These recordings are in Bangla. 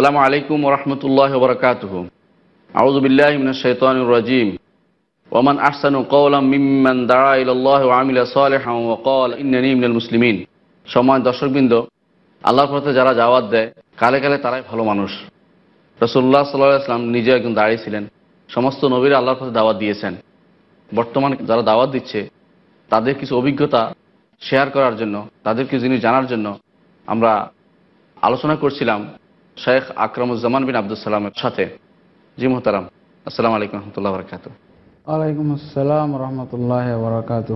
من আলাইকুম الرجيم ومن أحسن ওমান ممن কৌলাম إلى الله وعمل صالحا وقال إنني من المسلمين মুসলিমিন সময় بندو আল্লাহর পথে যারা জাওয়াত দেয় কালে কালে তারাই ভালো মানুষ রসুল্লাহ সাল্লাহ আসলাম নিজে একজন ছিলেন সমস্ত নবীরা আল্লাহর পথে দাওয়াত দিয়েছেন বর্তমান যারা দাওয়াত দিচ্ছে তাদের কিছু অভিজ্ঞতা শেয়ার করার জন্য তাদের কিছু জিনিস জানার জন্য আমরা আলোচনা করছিলাম শেখ আকরামুজ্জামান বিন আব্দুল সালামের সাথে জি মোহতারাম আসসালাম আলাইকুম রহমতুল্লাহ বরকাত আলাইকুম আসসালাম রহমতুল্লাহ বরকাত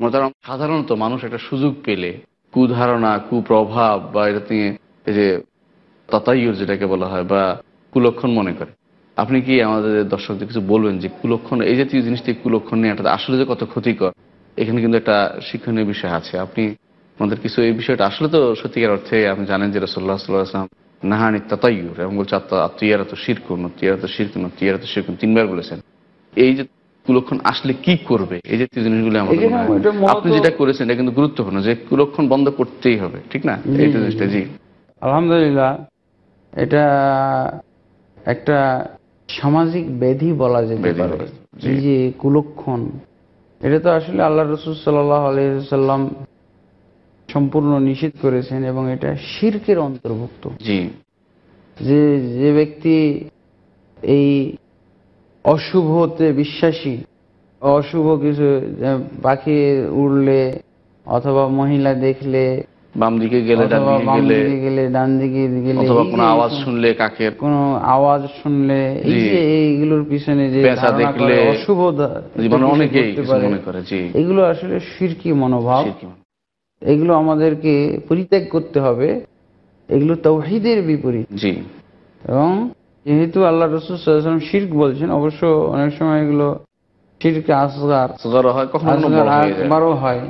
মোহতারাম সাধারণত মানুষ একটা সুযোগ পেলে কুধারণা কুপ্রভাব বা এটা নিয়ে এই যে তাতাইয়ুর যেটাকে বলা হয় বা কুলক্ষণ মনে করে আপনি কি আমাদের দর্শকদের কিছু বলবেন যে কুলক্ষণ এই জাতীয় জিনিস থেকে কুলক্ষণ নিয়ে এটা আসলে যে কত ক্ষতিকর এখানে কিন্তু একটা শিক্ষণীয় বিষয় আছে আপনি আমাদের কিছু এই বিষয়টা আসলে তো সত্যিকার অর্থে আপনি জানেন যে রসল্লাহ সাল্লাহ আসলাম নাহানি তাতাইয়ুর এবং বলছে আত্মা তিয়ারা তো শিরকুন তিয়ারা তো শিরকুন তিয়ারা তো শিরকুন তিনবার বলেছেন এই যে কুলক্ষণ আসলে কি করবে এই জাতীয় জিনিসগুলো আমাদের আপনি যেটা করেছেন এটা কিন্তু গুরুত্বপূর্ণ যে কুলক্ষণ বন্ধ করতেই হবে ঠিক না এইটা জিনিসটা জি আলহামদুলিল্লাহ এটা একটা সামাজিক ব্যাধি বলা যেতে পারে যে কুলক্ষণ এটা তো আসলে আল্লাহ রসুল সাল্লাহ আলহিহ সাল্লাম সম্পূর্ণ নিষেধ করেছেন এবং এটা শির্কের অন্তর্ভুক্ত জি যে যে ব্যক্তি এই অশুভতে বিশ্বাসী অশুভ কিছু পাখি উড়লে অথবা মহিলা দেখলে বাম দিকে গেলে বাম দিকে গেলে ডান দিকে গেলে কোনো আওয়াজ শুনলে কাকের কোনো আওয়াজ শুনলে এইগুলোর পিছনে যে দেখলে অশুভ মানে অনেকে মনে করে এগুলো আসলে শিরকি মনোভাব এগুলো আমাদেরকে পরিত্যাগ করতে হবে এগুলো তৌহিদের বিপরীত জি এবং যেহেতু আল্লাহ রসুল শির্ক বলছেন অবশ্য অনেক সময় এগুলো শির্কে আসগার একবারও হয়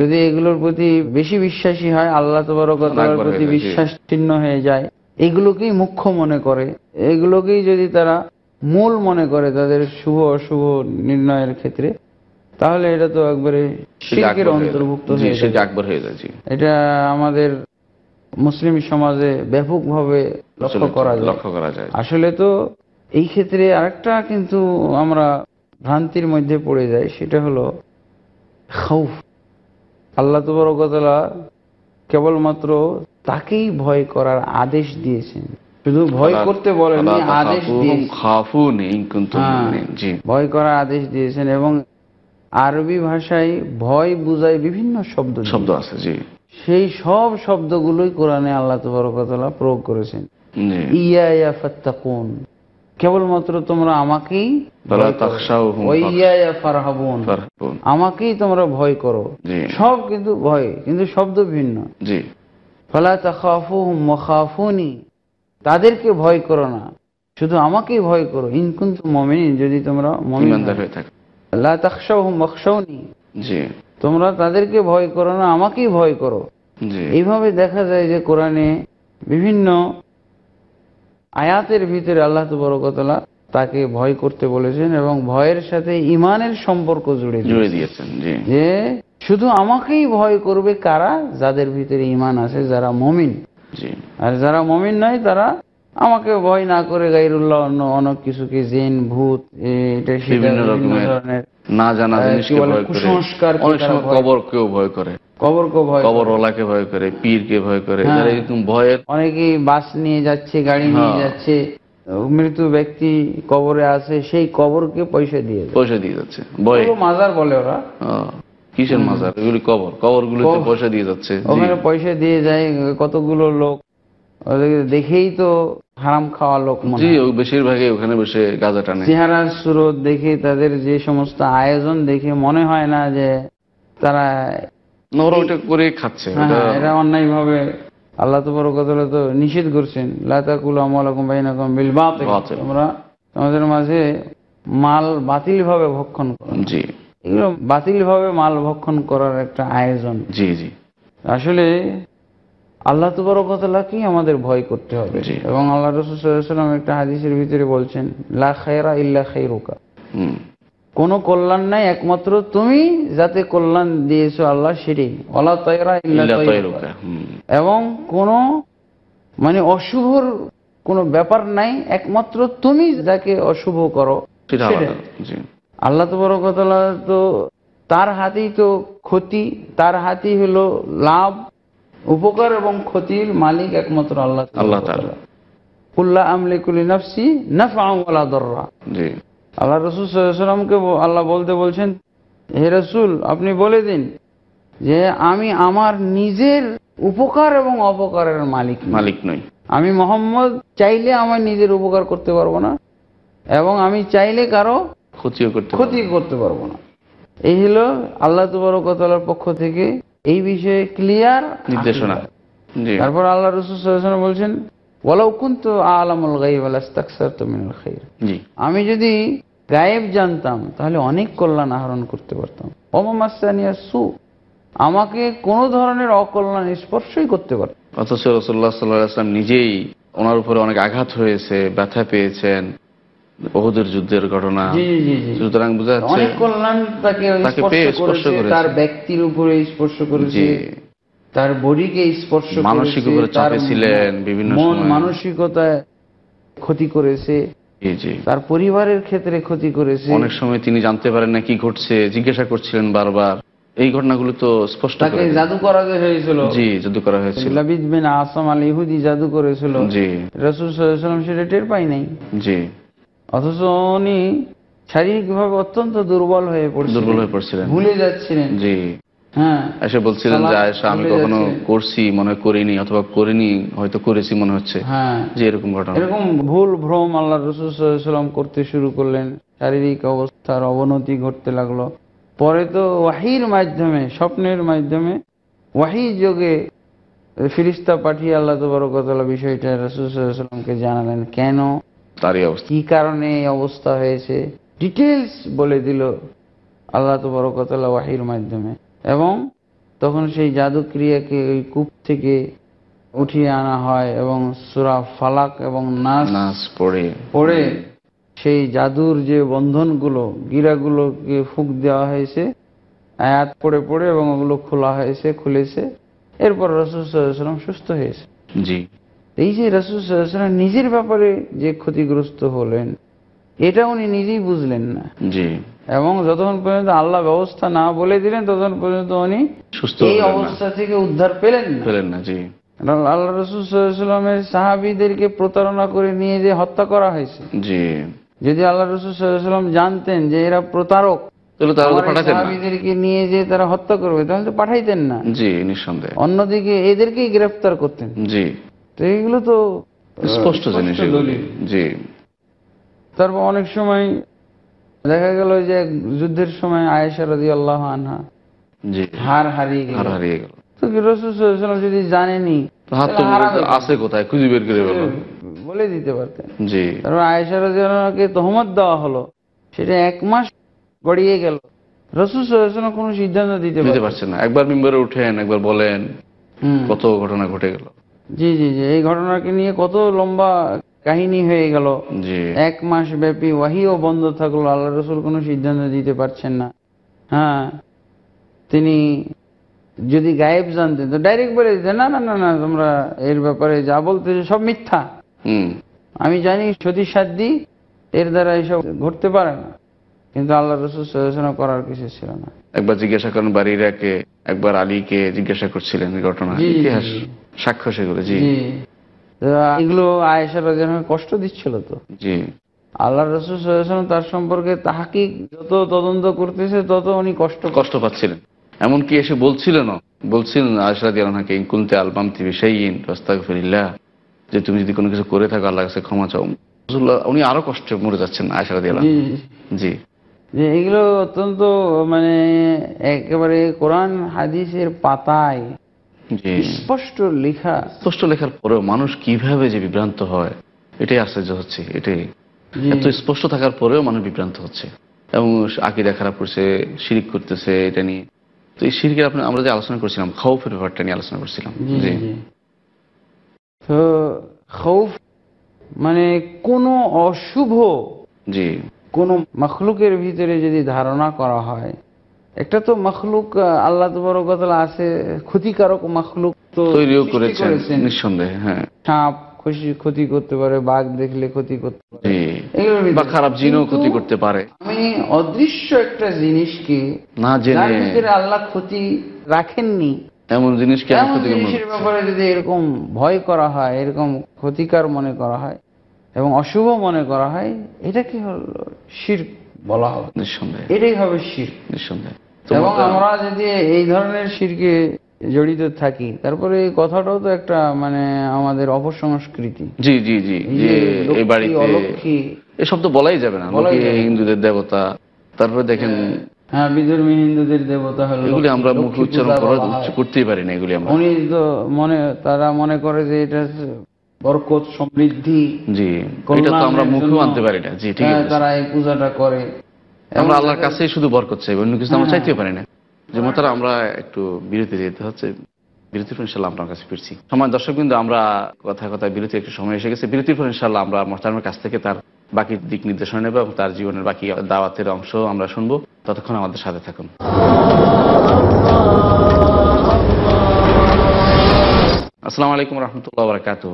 যদি এগুলোর প্রতি বেশি বিশ্বাসী হয় আল্লাহ তবরকতার প্রতি বিশ্বাস ছিন্ন হয়ে যায় এগুলোকেই মুখ্য মনে করে এগুলোকেই যদি তারা মূল মনে করে তাদের শুভ অশুভ নির্ণয়ের ক্ষেত্রে তাহলে এটা তো একবারে শিল্পের অন্তর্ভুক্ত হয়ে যাচ্ছে এটা আমাদের মুসলিম সমাজে ব্যাপকভাবে লক্ষ্য করা যায় লক্ষ্য করা যায় আসলে তো এই ক্ষেত্রে আরেকটা কিন্তু আমরা ভ্রান্তির মধ্যে পড়ে যাই সেটা হলো খৌফ আল্লাহ তো তবরকতলা কেবলমাত্র তাকেই ভয় করার আদেশ দিয়েছেন শুধু ভয় করতে বলেন আদেশ হ্যাঁ, ভয় করার আদেশ দিয়েছেন এবং আরবি ভাষায় ভয় বুঝায় বিভিন্ন শব্দ শব্দ আছে জি সেই সব শব্দগুলোই কোরআনে আল্লাহ তবরকতলা প্রয়োগ করেছেন কেবলমাত্র তোমরা আমাকেই আমাকেই তোমরা ভয় করো সব কিন্তু ভয় কিন্তু শব্দ ভিন্ন ফলা তাদেরকে ভয় করো না শুধু আমাকেই ভয় করো ইনকুন্ত মমিন যদি তোমরা মমিন হয়ে থাকো তোমরা তাদেরকে ভয় করো না আমাকেই ভয় করো এইভাবে দেখা যায় যে কোরআনে বিভিন্ন আয়াতের ভিতরে আল্লাহ তবরকতলা তাকে ভয় করতে বলেছেন এবং ভয়ের সাথে ইমানের সম্পর্ক জুড়ে জুড়ে দিয়েছেন যে শুধু আমাকেই ভয় করবে কারা যাদের ভিতরে ইমান আছে যারা মমিন আর যারা মমিন নয় তারা আমাকে ভয় না করে গাইরুল্লাহ অন্য অনেক কিছুকে জেন ভূত এটা বিভিন্ন রকমের না জানা জিনিসকে ভয় কুসংস্কার অনেক সময় কবর কেউ ভয় করে কবর কো ভয় কবর ওলাকে ভয় করে পীর কে ভয় করে হ্যাঁ। এরকম ভয়ে অনেকেই বাস নিয়ে যাচ্ছে গাড়ি নিয়ে হ্যাঁ। যাচ্ছে মৃত্যু ব্যক্তি কবরে আছে সেই কবরকে পয়সা দিয়ে পয়সা দিয়ে যাচ্ছে ভয় মাজার বলে ওরা হ্যাঁ। কিসের মাজার এগুলি কবর কবর গুলোতে পয়সা দিয়ে যাচ্ছে ওখানে পয়সা দিয়ে যায় কতগুলো লোক দেখেই তো হারাম খাওয়া লোক মনে জি বেশিরভাগই ওখানে বসে গাঁজা টানে চেহারার সুরত দেখে তাদের যে সমস্ত আয়োজন দেখে মনে হয় না যে তারা করে খাচ্ছে হ্যাঁ, হ্যাঁ, এরা অন্যায় ভাবে আল্লাহ তো বড় কথা তো নিষেধ করছেন লাতাকুল আমলাকুম বাইনাকুম বিল বাতিল তোমরা তোমাদের মাঝে মাল বাতিল ভাবে ভক্ষণ করো জি এগুলো বাতিল ভাবে মাল ভক্ষণ করার একটা আয়োজন জি জি আসলে আল্লাহ তো বড় তুবরকতলাকেই আমাদের ভয় করতে হবে এবং আল্লাহ রসুলাম একটা হাদিসের ভিতরে বলছেন লা ইল্লা খাইরুকা কোনো কল্যাণ নাই একমাত্র তুমি যাতে কল্যাণ দিয়েছো আল্লাহ সেটি আল্লাহ তৈরা ইল্লা এবং কোন মানে অশুভর কোন ব্যাপার নাই একমাত্র তুমি যাকে অশুভ করো আল্লাহ তো বড় তবরকতলা তো তার হাতেই তো ক্ষতি তার হাতেই হলো লাভ উপকার এবং ক্ষতির মালিক একমাত্র আল্লাহ আল্লাহ কুল্লা আমলিকুলি নাফসি নাফা দর্রা আল্লাহ রসুল সাল্লামকে আল্লাহ বলতে বলছেন হে রসুল আপনি বলে দিন যে আমি আমার নিজের উপকার এবং অপকারের মালিক মালিক নই আমি মোহাম্মদ চাইলে আমার নিজের উপকার করতে পারবো না এবং আমি চাইলে কারো ক্ষতিও করতে ক্ষতি করতে পারবো না এই হলো আল্লাহ তুবরকতলার পক্ষ থেকে এই বিষয়ে ক্লিয়ার নির্দেশনা তারপর আল্লাহ রসুল বলছেন আমি যদি গায়েব জানতাম তাহলে অনেক কল্যাণ আহরণ করতে পারতাম সু আমাকে কোনো ধরনের অকল্যাণ স্পর্শই করতে পারতাম অথচ রসোল্লা নিজেই ওনার উপরে অনেক আঘাত হয়েছে ব্যথা পেয়েছেন বহুদের যুদ্ধের ঘটনা সুতরাং বোঝা যাচ্ছে তাকে স্পর্শ করে তার ব্যক্তির উপরে স্পর্শ করেছে তার বডিকে স্পর্শ মানসিক উপরে চাপে ছিলেন বিভিন্ন মন মানসিকতায় ক্ষতি করেছে তার পরিবারের ক্ষেত্রে ক্ষতি করেছে অনেক সময় তিনি জানতে পারেন না কি ঘটছে জিজ্ঞাসা করছিলেন বারবার এই ঘটনাগুলো তো স্পষ্ট তাকে জাদু করা হয়েছিল জি জাদু করা হয়েছিল লাবিদ বিন আসাম আল ইহুদি জাদু করেছিল জি রসুল সাল্লাম সেটা টের পাই নাই জি অথচ উনি শারীরিক ভাবে অত্যন্ত দুর্বল হয়ে পড়ছে দুর্বল হয়ে পড়ছিলেন ভুলে যাচ্ছিলেন জি হ্যাঁ এসে বলছিলেন যে আয়েশা আমি কখনো করছি মনে করিনি অথবা করিনি হয়তো করেছি মনে হচ্ছে হ্যাঁ যে এরকম ঘটনা এরকম ভুল ভ্রম আল্লাহ রসুলাম করতে শুরু করলেন শারীরিক অবস্থার অবনতি ঘটতে লাগলো পরে তো ওয়াহির মাধ্যমে স্বপ্নের মাধ্যমে ওয়াহি যোগে ফিরিস্তা পাঠিয়ে আল্লাহ তো বড় কথা বিষয়টা রসুলামকে জানালেন কেন তারই অবস্থা কি কারণে এই অবস্থা হয়েছে ডিটেলস বলে দিল আল্লাহ তো বড় তবরকতলা ওয়াহির মাধ্যমে এবং তখন সেই জাদুক্রিয়াকে ওই কূপ থেকে উঠিয়ে আনা হয় এবং সুরা ফালাক এবং নাস পড়ে পড়ে সেই জাদুর যে বন্ধনগুলো গিরাগুলোকে ফুঁক দেওয়া হয়েছে আয়াত পড়ে পড়ে এবং ওগুলো খোলা হয়েছে খুলেছে এরপর রসুল সুস্থ হয়েছে জি এই যে রসুলাম নিজের ব্যাপারে যে ক্ষতিগ্রস্ত হলেন এটা উনি নিজেই বুঝলেন না জি এবং যতক্ষণ পর্যন্ত আল্লাহ ব্যবস্থা না বলে দিলেন ততক্ষণ পর্যন্ত উনি সুস্থ এই অবস্থা থেকে উদ্ধার পেলেন পেলেন না জি আল্লাহ রসুল সাল্লামের সাহাবিদেরকে প্রতারণা করে নিয়ে যে হত্যা করা হয়েছে জি যদি আল্লাহ রসুল সাল্লাম জানতেন যে এরা প্রতারক নিয়ে যে তারা হত্যা করবে তাহলে তো পাঠাইতেন না জি নিঃসন্দেহে অন্যদিকে এদেরকেই গ্রেফতার করতেন জি তো এইগুলো তো স্পষ্ট জিনিস জি তারপর অনেক সময় দেখা গেল যে যুদ্ধের সময় আয়েশা রাজি আল্লাহ আনহা হার হারিয়ে গেল হারিয়ে গেল তো রসুলাম যদি জানেনি আছে কোথায় খুঁজে বের করে বলে দিতে পারতেন জি তারপর আয়েশা রাজি আল্লাহকে তহমত দেওয়া হলো সেটা এক মাস গড়িয়ে গেল রসুল কোনো সিদ্ধান্ত দিতে পারছে না একবার মেম্বারে উঠেন একবার বলেন কত ঘটনা ঘটে গেল জি জি জি এই ঘটনাকে নিয়ে কত লম্বা কাহিনী হয়ে গেল এক মাস ব্যাপী ওয়াহিও বন্ধ থাকলো আল্লাহ রসুল কোনো সিদ্ধান্ত দিতে পারছেন না হ্যাঁ তিনি যদি গায়েব জানতেন তো ডাইরেক্ট বলে দিতেন না না না না তোমরা এর ব্যাপারে যা বলতে সব মিথ্যা আমি জানি সতী সাধ্যি এর দ্বারা এসব ঘটতে পারে না কিন্তু আল্লাহ রসুল সচেতনা করার কিছু ছিল না একবার জিজ্ঞাসা করেন বাড়িরাকে একবার আলীকে জিজ্ঞাসা করছিলেন ঘটনা ইতিহাস সাক্ষ্য সেগুলো জি এগুলো আয়েশা রাজানের কষ্ট দিচ্ছিল তো জি আল্লাহ রসুল তার সম্পর্কে তাহাকে যত তদন্ত করতেছে তত উনি কষ্ট কষ্ট পাচ্ছিলেন এমনকি এসে বলছিলেন বলছিলেন আয়সরাদি আলহাকে ইনকুলতে আলবাম তিবি রাস্তা রস্তাগফিরিল্লাহ যে তুমি যদি কোনো কিছু করে থাকো আল্লাহ কাছে ক্ষমা চাও উনি আরো কষ্টে মরে যাচ্ছেন আয়সরাদি আলহ জি যে এগুলো অত্যন্ত মানে একেবারে কোরআন হাদিসের পাতায় স্পষ্ট লেখা স্পষ্ট লেখার পরেও মানুষ কিভাবে যে বিভ্রান্ত হয় এটাই আশ্চর্য হচ্ছে এটাই এত স্পষ্ট থাকার পরেও মানুষ বিভ্রান্ত হচ্ছে এবং আকিদা খারাপ করছে শিরিক করতেছে এটা নিয়ে তো এই শিরিকের আপনি আমরা যে আলোচনা করছিলাম খৌফের ব্যাপারটা নিয়ে আলোচনা করছিলাম জি তো খৌফ মানে কোন অশুভ জি কোন মখলুকের ভিতরে যদি ধারণা করা হয় একটা তো মখলুক আল্লাহ তবরকতলা আছে ক্ষতিকারক মখলুক তো তৈরিও করেছেন নিঃসন্দেহে হ্যাঁ সাপ খুশি ক্ষতি করতে পারে বাঘ দেখলে ক্ষতি করতে পারে বা খারাপ জিনও ক্ষতি করতে পারে আমি অদৃশ্য একটা জিনিসকে না জেনে আল্লাহ ক্ষতি রাখেননি এমন জিনিসকে জিনিসের ব্যাপারে যদি এরকম ভয় করা হয় এরকম ক্ষতিকার মনে করা হয় এবং অশুভ মনে করা হয় এটা কি হলো শির বলা হবে নিঃসন্দেহ এটাই হবে শির নিঃসন্দেহ এবং আমরা যদি এই ধরনের শিরকে জড়িত থাকি তারপরে এই কথাটাও তো একটা মানে আমাদের অপসংস্কৃতি জি জি জি এই বাড়িতে এসব তো বলাই যাবে না হিন্দুদের দেবতা তারপরে দেখেন হ্যাঁ বিধর্মী হিন্দুদের দেবতা হলো এগুলি আমরা মুখ উচ্চারণ করা করতেই পারি না এগুলি আমরা উনি তো মনে তারা মনে করে যে এটা বরকত সমৃদ্ধি জি এটা তো আমরা মুখেও আনতে পারি না জি ঠিক আছে হ্যাঁ, তারা এই পূজাটা করে আমরা আল্লাহর কাছে শুধু বরকত চাই অন্য কিছু আমরা হ্যাঁ। চাইতেও পারি না যে মতারা আমরা একটু বিরতি যেতে হচ্ছে বিরতির ফোন ইনশাল্লাহ আপনার কাছে ফিরছি সময় দর্শক কিন্তু আমরা কথা কথা বিরতি একটু সময় এসে গেছে বিরতির ফোন ইনশাল্লাহ আমরা মোহতারমের কাছ থেকে তার বাকি দিক নির্দেশনা নেব এবং তার জীবনের বাকি দাওয়াতের অংশ আমরা শুনবো ততক্ষণ আমাদের সাথে থাকুন আসসালামু আলাইকুম রহমতুল্লাহ বারকাত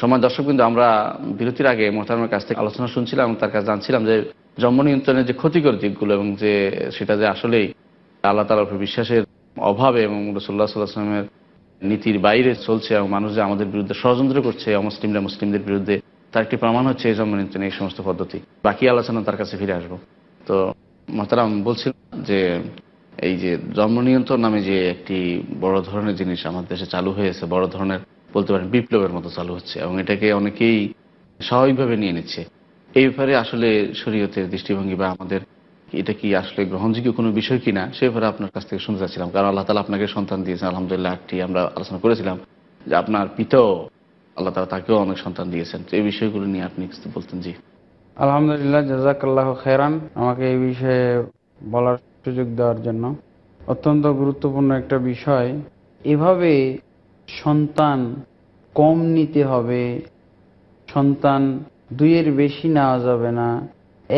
সময় দর্শক কিন্তু আমরা বিরতির আগে মোহতারমের কাছ থেকে আলোচনা শুনছিলাম তার কাছে জানছিলাম যে জন্ম নিয়ন্ত্রণের যে ক্ষতিকর দিকগুলো এবং যে সেটা যে আসলেই আল্লাহ তালা উপর বিশ্বাসের অভাবে এবং রসুল্লাহ আসলামের নীতির বাইরে চলছে এবং মানুষ যে আমাদের বিরুদ্ধে ষড়যন্ত্র করছে অমুসলিমরা মুসলিমদের বিরুদ্ধে তার একটি প্রমাণ হচ্ছে এই জন্ম নিয়ন্ত্রণের এই সমস্ত পদ্ধতি বাকি আলোচনা তার কাছে ফিরে আসবো তো মাতারাম বলছিল যে এই যে জন্ম নিয়ন্ত্রণ নামে যে একটি বড় ধরনের জিনিস আমাদের দেশে চালু হয়েছে বড় ধরনের বলতে পারেন বিপ্লবের মতো চালু হচ্ছে এবং এটাকে অনেকেই স্বাভাবিকভাবে নিয়ে নিচ্ছে এই ব্যাপারে আসলে শরীয়তের দৃষ্টিভঙ্গি বা আমাদের এটা কি আসলে গ্রহণযোগ্য কোনো বিষয় কিনা সে ব্যাপারে আপনার কাছ থেকে শুনতে চাচ্ছিলাম কারণ আল্লাহ তালা আপনাকে সন্তান দিয়েছেন আলহামদুলিল্লাহ একটি আমরা আলোচনা করেছিলাম যে আপনার পিতাও আল্লাহ তালা তাকেও অনেক সন্তান দিয়েছেন এই বিষয়গুলো নিয়ে আপনি কিছু বলতেন জি আলহামদুলিল্লাহ জাজাকাল্লাহ খেরান আমাকে এই বিষয়ে বলার সুযোগ দেওয়ার জন্য অত্যন্ত গুরুত্বপূর্ণ একটা বিষয় এভাবে সন্তান কম নিতে হবে সন্তান দুইয়ের বেশি নেওয়া যাবে না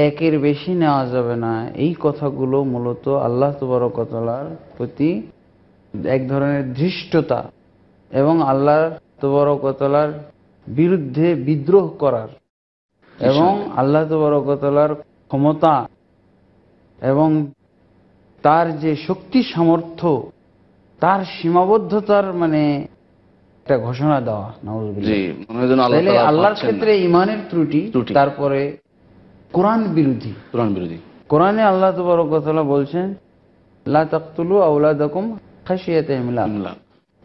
একের বেশি নেওয়া যাবে না এই কথাগুলো মূলত আল্লাহ তবরকতলার প্রতি এক ধরনের ধৃষ্টতা এবং আল্লাহ তবরকতলার বিরুদ্ধে বিদ্রোহ করার এবং আল্লাহ তবরকতলার ক্ষমতা এবং তার যে শক্তি সামর্থ্য তার সীমাবদ্ধতার মানে একটা ঘোষণা দেওয়া নজরুল্লাহ আল্লাহর ক্ষেত্রে ইমানের ত্রুটি তারপরে কোরআন বিরোধী কোরআন বিরোধী কোরআনে আল্লাহ তো বড় কথা বলছেন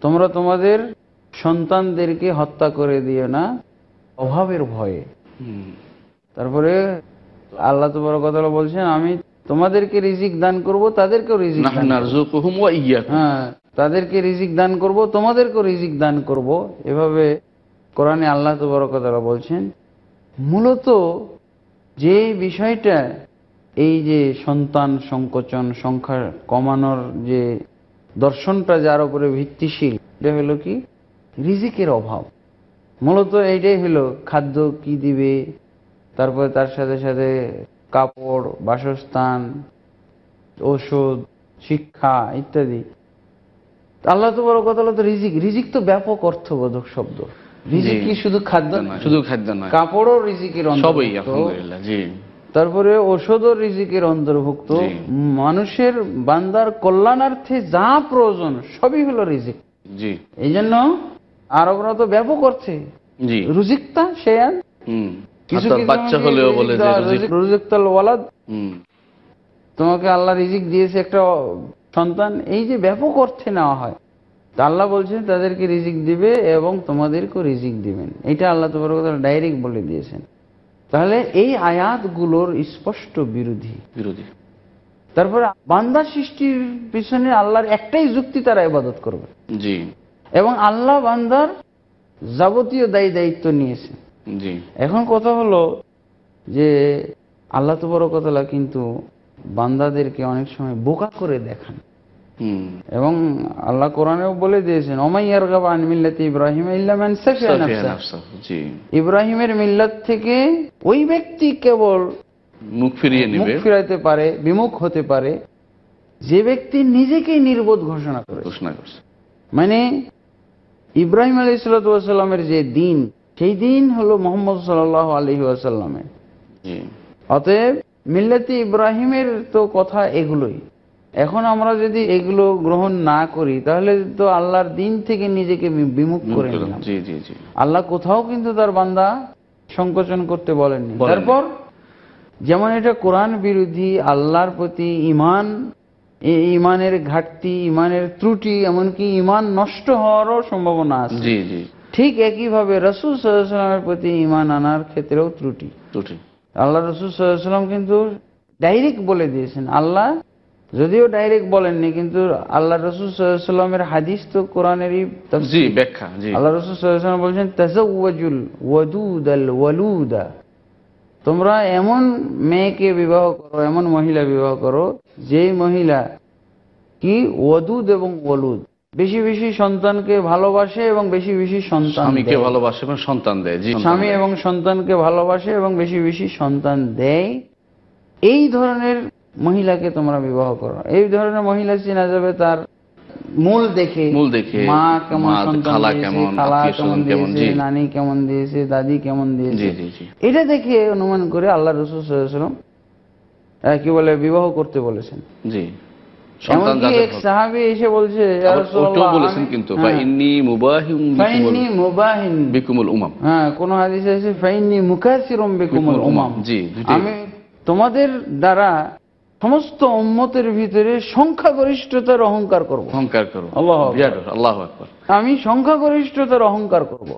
তোমরা তোমাদের সন্তানদেরকে হত্যা করে দিও না অভাবের ভয়ে তারপরে আল্লাহ তো বড় কথা বলছেন আমি তোমাদেরকে রিজিক দান করব তাদেরকেও রিজিক হ্যাঁ তাদেরকে রিজিক দান করব তোমাদেরকে রিজিক দান করব এভাবে কোরআনে আল্লাহ তবরকতারা বলছেন মূলত যে বিষয়টা এই যে সন্তান সংকোচন সংখ্যা কমানোর যে দর্শনটা যার উপরে ভিত্তিশীল এটা হলো কি রিজিকের অভাব মূলত এইটাই হলো খাদ্য কি দিবে তারপরে তার সাথে সাথে কাপড় বাসস্থান ওষুধ শিক্ষা ইত্যাদি আল্লাহ তো বড় কথা তো রিজিক রিজিক তো ব্যাপক অর্থবোধক শব্দ রিজিক কি শুধু খাদ্য শুধু খাদ্য নয় কাপড়ও রিজিকের সবই জি তারপরে ওষুধও রিজিকের অন্তর্ভুক্ত মানুষের বান্দার কল্যাণার্থে যা প্রয়োজন সবই হলো রিজিক জি এই জন্য আরবরা তো ব্যাপক অর্থে জি রুজিকতা শেয়ান কিছু বাচ্চা হলেও বলে রুজিকতাল ওয়ালাদ তোমাকে আল্লাহ রিজিক দিয়েছে একটা সন্তান এই যে ব্যাপক অর্থে নেওয়া হয় তা আল্লাহ বলছেন তাদেরকে রিজিক দিবে এবং তোমাদেরকেও রিজিক দিবেন এটা আল্লাহ তোমার কথা ডাইরেক্ট বলে দিয়েছেন তাহলে এই আয়াতগুলোর স্পষ্ট বিরোধী বিরোধী তারপরে বান্দা সৃষ্টির পিছনে আল্লাহর একটাই যুক্তি তারা ইবাদত করবে জি এবং আল্লাহ বান্দার যাবতীয় দায়ী দায়িত্ব নিয়েছে জি এখন কথা হলো যে আল্লাহ কথা কিন্তু বান্দাদেরকে অনেক সময় বোকা করে দেখান এবং আল্লাহ কোরআনেও বলে দিয়েছেন ওমাইয়ার গাবান মিল্লাতে ইব্রাহিম ইব্রাহিমের মিল্লাত থেকে ওই ব্যক্তি কেবল মুখ ফিরিয়ে মুখ ফিরাইতে পারে বিমুখ হতে পারে যে ব্যক্তি নিজেকেই নির্বোধ ঘোষণা করে ঘোষণা করছে মানে ইব্রাহিম আলী সাল্লামের যে দিন সেই দিন হলো মোহাম্মদ সাল্লাহ আলহি আসাল্লামের অতএব মিল্লাতি ইব্রাহিমের তো কথা এগুলোই এখন আমরা যদি এগুলো গ্রহণ না করি তাহলে তো আল্লাহর দিন থেকে নিজেকে বিমুখ করে আল্লাহ কোথাও কিন্তু তার বান্দা সংকোচন করতে বলেননি তারপর যেমন এটা কোরআন বিরোধী আল্লাহর প্রতি ইমান ইমানের ঘাটতি ইমানের ত্রুটি এমনকি ইমান নষ্ট হওয়ারও সম্ভাবনা আছে ঠিক একইভাবে রসুল সাল্লামের প্রতি ইমান আনার ক্ষেত্রেও ত্রুটি আল্লাহ রসুল সাল্লাম কিন্তু ডাইরেক্ট বলে দিয়েছেন আল্লাহ যদিও ডাইরেক্ট বলেননি কিন্তু আল্লাহ রসুল সাল্লামের হাদিস তো কোরআনেরই ব্যাখ্যা আল্লাহ রসুল সাল্লাম বলছেন তোমরা এমন মেয়েকে বিবাহ করো এমন মহিলা বিবাহ করো যে মহিলা কি ওদুদ এবং ওলুদ বেশি বেশি সন্তানকে ভালোবাসে এবং বেশি বেশি সন্তান স্বামীকে ভালোবাসে এবং সন্তান দেয় স্বামী এবং সন্তানকে ভালোবাসে এবং বেশি বেশি সন্তান দেয় এই ধরনের মহিলাকে তোমরা বিবাহ করো এই ধরনের মহিলা চেনা যাবে তার মূল দেখে মূল দেখে মা কেমন খালা কেমন কেমন নানি কেমন দিয়েছে দাদি কেমন দিয়েছে এটা দেখে অনুমান করে আল্লাহ রসুলাম কি বলে বিবাহ করতে বলেছেন জি আমি তোমাদের দ্বারা সমস্ত উম্মতের ভিতরে সংখ্যাগরিষ্ঠতার অহংকার করবো অহংকার করবো আল্লাহ আল্লাহ আমি সংখ্যাগরিষ্ঠতার অহংকার করব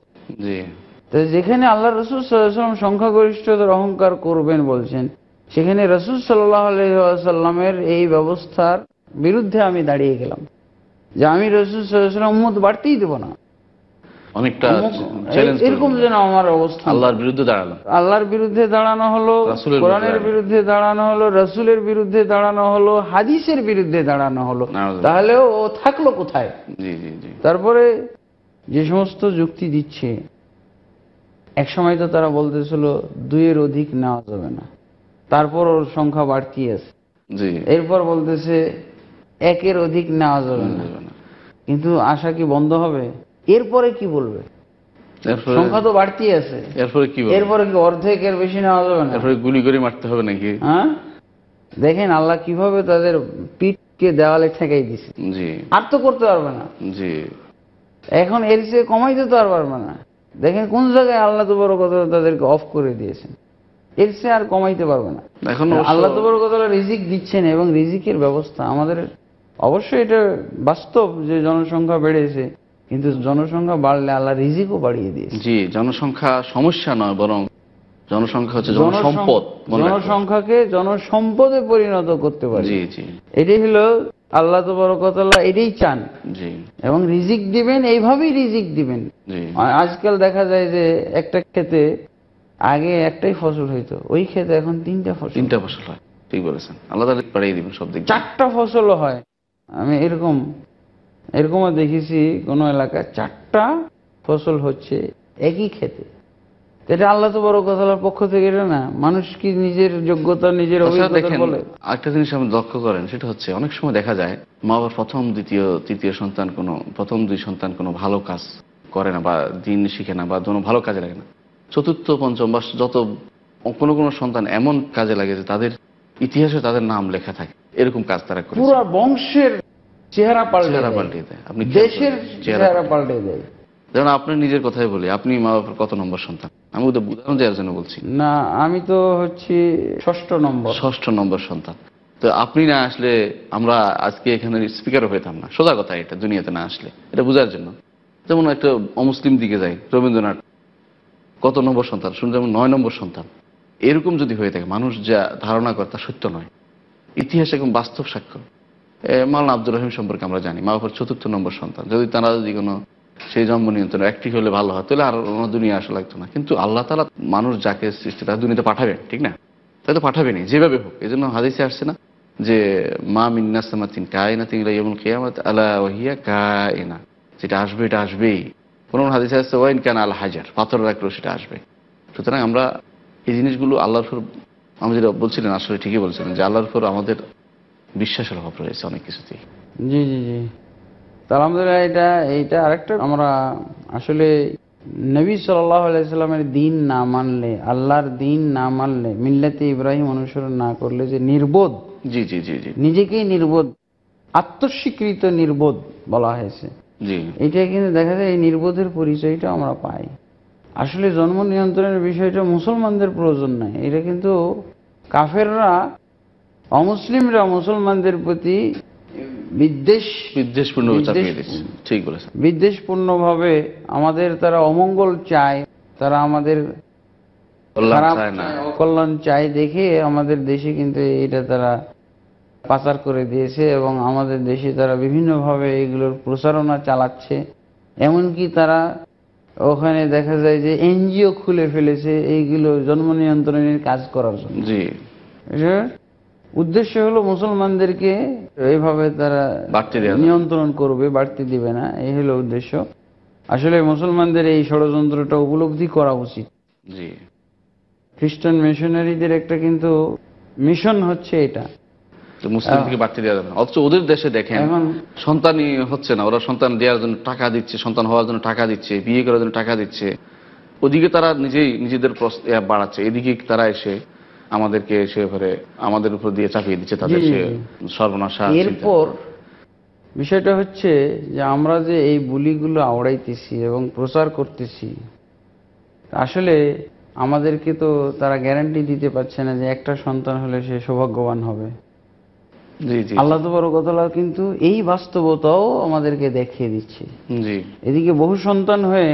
জি তো যেখানে আল্লাহ রসুল সাল্লাম সংখ্যাগরিষ্ঠতার অহংকার করবেন বলছেন সেখানে রসুল সাল্লাহ আলহিহাসাল্লামের এই ব্যবস্থার বিরুদ্ধে আমি দাঁড়িয়ে গেলাম যে আমি রসুল সাল্লাহ উম্মত বাড়তেই দেবো না অনেকটা চ্যালেঞ্জ এরকম যেন আমার অবস্থা আল্লাহর বিরুদ্ধে আল্লাহর বিরুদ্ধে দাঁড়ানো হলো কোরআনের বিরুদ্ধে দাঁড়ানো হলো বিরুদ্ধে দাঁড়ানো হলো হাদিসের বিরুদ্ধে দাঁড়ানো হলো তাহলে ও থাকলো কোথায় তারপরে যে সমস্ত যুক্তি দিচ্ছে এক সময় তো তারা বলতেছিল দুইয়ের অধিক নেওয়া যাবে না তারপর ওর সংখ্যা বাড়তি আছে এরপর বলতেছে একের অধিক নেওয়া যাবে না কিন্তু আশা কি বন্ধ হবে এরপরে কি বলবে সংখ্যা তো বাড়তি আছে এরপরে কি এরপরে কি অর্ধেক এর বেশি নেওয়া যাবে না এরপরে গুলি করে মারতে হবে নাকি হ্যাঁ দেখেন আল্লাহ কিভাবে তাদের পিঠকে দেওয়ালে ঠেকাই দিছে আর তো করতে পারবে না জি এখন এর চেয়ে আর পারবে না দেখেন কোন জায়গায় আল্লাহ বড় কথা তাদেরকে অফ করে দিয়েছেন এর চেয়ে আর কমাইতে পারবে না এখন আল্লাহ বড় কথা রিজিক দিচ্ছেন এবং রিজিকের ব্যবস্থা আমাদের অবশ্যই এটা বাস্তব যে জনসংখ্যা বেড়েছে কিন্তু জনসংখ্যা বাড়লে আল্লাহ রিজিকও বাড়িয়ে দিয়েছে জি জনসংখ্যা সমস্যা নয় বরং জনসংখ্যা হচ্ছে জনসম্পদ জনসংখ্যাকে জনসম্পদে পরিণত করতে পারে জি জি এটাই হলো আল্লাহ তো তবরকতাল্লাহ এটাই চান জি এবং রিজিক দিবেন এইভাবেই রিজিক দিবেন আজকাল দেখা যায় যে একটা ক্ষেতে আগে একটাই ফসল হইতো ওই ক্ষেতে এখন তিনটা ফসল তিনটা ফসল হয় ঠিক বলেছেন আল্লাহ তাহলে বাড়িয়ে দিবেন সব দিক চারটা ফসলও হয় আমি এরকম এরকম দেখেছি কোন এলাকায় চারটা ফসল হচ্ছে একই খেতে এটা আল্লাহ তো বড় কথা পক্ষ থেকে এটা না মানুষ কি নিজের যোগ্যতা নিজের একটা আচ্ছা, জিনিস আমি দক্ষ করেন সেটা হচ্ছে অনেক সময় দেখা যায় মা বাবার প্রথম দ্বিতীয় তৃতীয় সন্তান কোনো প্রথম দুই সন্তান কোনো ভালো কাজ করে না বা দিন শিখে না বা কোনো ভালো কাজে লাগে না চতুর্থ পঞ্চম বা যত কোনো কোনো সন্তান এমন কাজে লাগে যে তাদের ইতিহাসে তাদের নাম লেখা থাকে এরকম কাজ তারা করে পুরো বংশের চেহারা চেহারা পাল্টে দেয় আপনি দেশের চেহারা পাল্টে দেয় যেমন আপনি নিজের কথাই বলি আপনি মা বাবার কত নম্বর সন্তান আমি তো উদাহরণ দেওয়ার জন্য বলছি না আমি তো হচ্ছি ষষ্ঠ নম্বর ষষ্ঠ নম্বর সন্তান তো আপনি না আসলে আমরা আজকে এখানে স্পিকার হইতাম না সোজা কথা এটা দুনিয়াতে না আসলে এটা বোঝার জন্য যেমন একটা অমুসলিম দিকে যাই রবীন্দ্রনাথ কত নম্বর সন্তান শুনছি যেমন নয় নম্বর সন্তান এরকম যদি হয়ে থাকে মানুষ যা ধারণা করে তা সত্য নয় ইতিহাস এবং বাস্তব সাক্ষর মালনা আব্দুর রহিম সম্পর্কে আমরা জানি মা বাবার চতুর্থ নম্বর সন্তান যদি তারা যদি কোনো সেই জন্ম নিয়ন্ত্রণ একটি হলে ভালো হয় তাহলে আর অন্য দুনিয়া আসা লাগতো না কিন্তু আল্লাহ তালা মানুষ যাকে সৃষ্টি তারা দুনিয়াতে পাঠাবেন ঠিক না তাই তো পাঠাবেনি যেভাবে হোক এই জন্য হাদিসে আসছে না যে মা মিন্নাসমাতিন কায়না তিন ইমন কেয়ামত আল্লাহ ওহিয়া কায়না যেটা আসবে এটা আসবেই কোনো হাদিসে আসছে ওয়াইন কেন আল হাজার পাথর রাখলেও সেটা আসবে সুতরাং আমরা এই জিনিসগুলো আল্লাহর উপর আমি যেটা বলছিলেন আসলে ঠিকই বলছিলেন যে আল্লাহর আমাদের বিশ্বাসের অভাব রয়েছে অনেক কিছুতেই জি জি জি আলহামদুলিল্লাহ এটা এইটা আরেকটা আমরা আসলে নবী সাল্লামের দিন না মানলে আল্লাহর দিন না মানলে মিল্লাতে ইব্রাহিম অনুসরণ না করলে যে নির্বোধ জি জি জি জি নিজেকেই নির্বোধ আত্মস্বীকৃত নির্বোধ বলা হয়েছে এটা কিন্তু দেখা যায় এই নির্বোধের পরিচয়টা আমরা পাই আসলে জন্ম নিয়ন্ত্রণের বিষয়টা মুসলমানদের প্রয়োজন নাই এটা কিন্তু কাফেররা অমুসলিমরা মুসলমানদের প্রতি বিদ্বেষ বিদ্বেষপূর্ণ ঠিক বলেছেন ভাবে আমাদের তারা অমঙ্গল চায় তারা আমাদের কল্যাণ চাই দেখে আমাদের দেশে কিন্তু এটা তারা পাচার করে দিয়েছে এবং আমাদের দেশে তারা বিভিন্নভাবে এগুলোর প্রচারণা চালাচ্ছে এমনকি তারা ওখানে দেখা যায় যে এনজিও খুলে ফেলেছে এইগুলো জন্ম নিয়ন্ত্রণের কাজ করার জন্য জি হ্যাঁ? উদ্দেশ্য হলো মুসলমানদেরকে এইভাবে তারা নিয়ন্ত্রণ করবে বাড়তে দিবে না এই হলো উদ্দেশ্য আসলে মুসলমানদের এই ষড়যন্ত্রটা উপলব্ধি করা উচিত খ্রিস্টান মিশনারিদের একটা কিন্তু মিশন হচ্ছে এটা দেওয়া ওদের দেশে দেখেন সন্তানই হচ্ছে না ওরা সন্তান দেওয়ার জন্য টাকা দিচ্ছে সন্তান হওয়ার জন্য টাকা দিচ্ছে বিয়ে করার জন্য টাকা দিচ্ছে ওদিকে তারা নিজেই নিজেদের বাড়াচ্ছে এদিকে তারা এসে আমাদেরকে সে সেভাবে আমাদের উপর দিয়ে চাপিয়ে দিচ্ছে তাদের সে সর্বনাশা এরপর বিষয়টা হচ্ছে যে আমরা যে এই বুলিগুলো আওড়াইতেছি এবং প্রচার করতেছি আসলে আমাদেরকে তো তারা গ্যারান্টি দিতে পারছে না যে একটা সন্তান হলে সে সৌভাগ্যবান হবে আল্লাহ তো বড় কথা কিন্তু এই বাস্তবতাও আমাদেরকে দেখিয়ে দিচ্ছে এদিকে বহু সন্তান হয়ে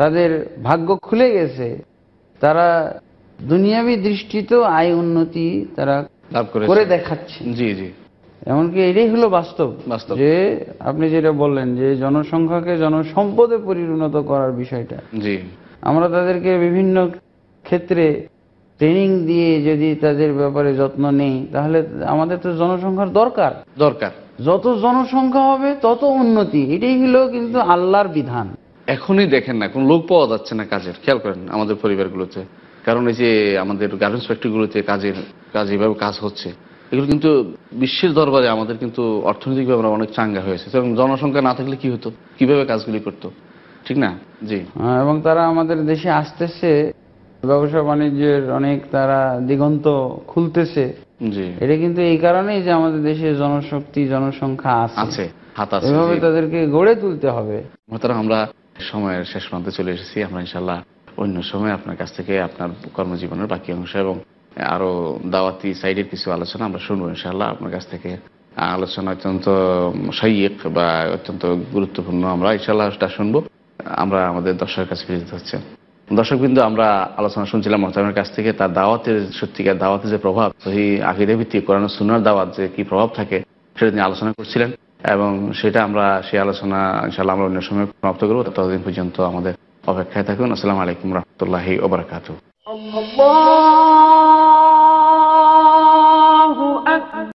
তাদের ভাগ্য খুলে গেছে তারা দুনিয়াবি দৃষ্টিতে আয় উন্নতি তারা করে দেখাচ্ছে জি জি এমনকি এটাই হলো বাস্তব বাস্তব যে আপনি যেটা বললেন যে জনসংখ্যাকে জনসম্পদে পরিণত করার বিষয়টা জি আমরা তাদেরকে বিভিন্ন ক্ষেত্রে ট্রেনিং দিয়ে যদি তাদের ব্যাপারে যত্ন নেই তাহলে আমাদের তো জনসংখ্যার দরকার দরকার যত জনসংখ্যা হবে তত উন্নতি এটাই হলো কিন্তু আল্লাহর বিধান এখনই দেখেন না কোন লোক পাওয়া যাচ্ছে না কাজের খেয়াল করেন আমাদের পরিবারগুলোতে কারণ এই যে আমাদের গার্মেন্টস ফ্যাক্টরিগুলোতে কাজের কাজ এভাবে কাজ হচ্ছে এগুলো কিন্তু বিশ্বের দরবারে আমাদের কিন্তু অর্থনৈতিকভাবে অনেক চাঙ্গা হয়েছে এবং জনসংখ্যা না থাকলে কি হতো কিভাবে কাজগুলি করত ঠিক না জি হ্যাঁ, এবং তারা আমাদের দেশে আসতেছে ব্যবসা বাণিজ্যের অনেক তারা দিগন্ত খুলতেছে জি এটা কিন্তু এই কারণেই যে আমাদের দেশে জনশক্তি জনসংখ্যা আছে এভাবে তাদেরকে গড়ে তুলতে হবে তারা আমরা সময়ের শেষ প্রান্তে চলে এসেছি আমরা ইনশাল্লাহ অন্য সময় আপনার কাছ থেকে আপনার কর্মজীবনের বাকি অংশ এবং আরো দাওয়াতি সাইডের কিছু আলোচনা আমরা শুনবো ইনশাল্লাহ আপনার কাছ থেকে আলোচনা অত্যন্ত সাইয়েক বা অত্যন্ত গুরুত্বপূর্ণ আমরা ইনশাআল্লাহ শুনবো আমরা আমাদের দর্শকের কাছে ফিরে যেতে হচ্ছে দর্শকবৃন্দ আমরা আলোচনা শুনছিলাম মহতামের কাছ থেকে তার দাওয়াতের সত্যিকার দাওয়াতের যে প্রভাব সেই আকিদে ভিত্তিক করানো সুনার দাওয়াত যে কি প্রভাব থাকে সেটা তিনি আলোচনা করছিলেন এবং সেটা আমরা সেই আলোচনা ইনশাআল্লাহ আমরা অন্য সময় সমাপ্ত করবো ততদিন পর্যন্ত আমাদের অপেক্ষায় থাকুন আসসালামু আলাইকুম রহমতুল্লাহি ওবরাকাতু